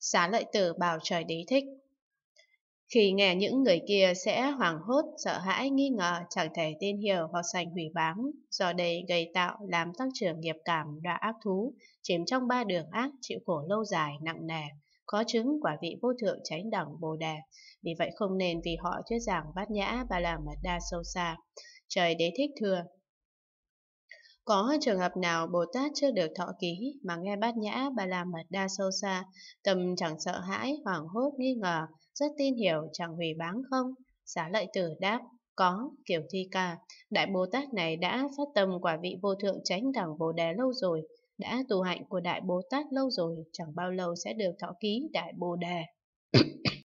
xá lợi tử bảo trời đế thích. Khi nghe những người kia sẽ hoảng hốt, sợ hãi, nghi ngờ, chẳng thể tin hiểu hoặc sành hủy báng, do đây gây tạo làm tăng trưởng nghiệp cảm đọa ác thú, chìm trong ba đường ác, chịu khổ lâu dài, nặng nề, khó chứng quả vị vô thượng chánh đẳng bồ đề. Vì vậy không nên vì họ thuyết giảng bát nhã ba la mật đa sâu xa. Trời đế thích thừa, có trường hợp nào Bồ Tát chưa được thọ ký mà nghe bát nhã bà la mật đa sâu xa, tâm chẳng sợ hãi, hoảng hốt, nghi ngờ, rất tin hiểu, chẳng hủy báng không? Xá lợi tử đáp, có, kiểu thi ca, Đại Bồ Tát này đã phát tâm quả vị vô thượng tránh đẳng Bồ Đề lâu rồi, đã tu hạnh của Đại Bồ Tát lâu rồi, chẳng bao lâu sẽ được thọ ký Đại Bồ Đề.